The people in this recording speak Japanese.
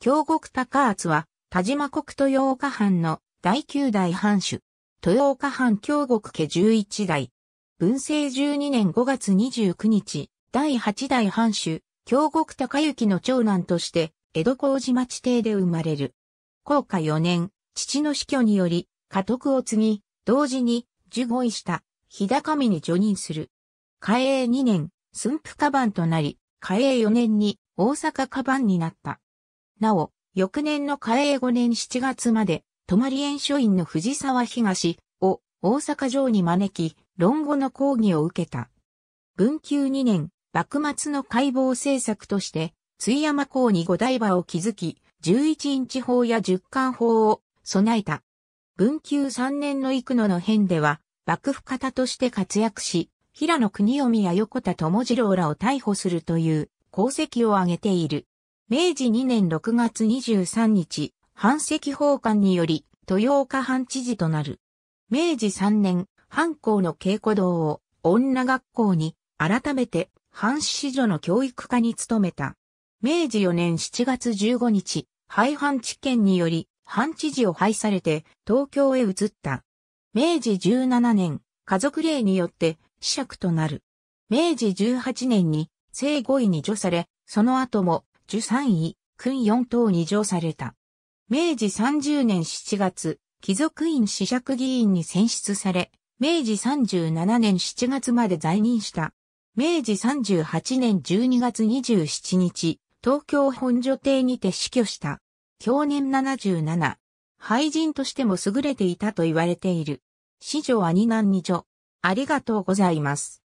京極高厚は、田島国豊岡藩の第九代藩主。豊岡藩京極家十一代。文政十二年5月29日、第八代藩主、京極高行の長男として、江戸麹町邸で生まれる。高下四年、父の死去により、家督を継ぎ、同時に、従護医した、日高身に助任する。嘉永二年、駿府家番となり、嘉永四年に大阪家番になった。なお、翌年の嘉永5年7月まで、泊園書院の藤沢東を大阪城に招き、論語の講義を受けた。文久2年、幕末の解剖政策として、津山港に五台場を築き、11インチ砲や10巻砲を備えた。文久3年の幾野の変では、幕府方として活躍し、平野国臣や横田智次郎らを逮捕するという功績を挙げている。明治2年6月23日、藩赤法官により、豊岡藩知事となる。明治3年、藩校の稽古堂を女学校に改めて藩子女の教育課に努めた。明治4年7月15日、廃藩置県により、藩知事を廃されて東京へ移った。明治17年、家族令によって子爵となる。明治18年に正5位に除され、その後も受三位、君四等に上された。明治30年7月、貴族院子爵議員に選出され、明治37年7月まで在任した。明治38年12月27日、東京本所邸にて死去した。去年77。廃人としても優れていたと言われている。子女は二男二女。ありがとうございます。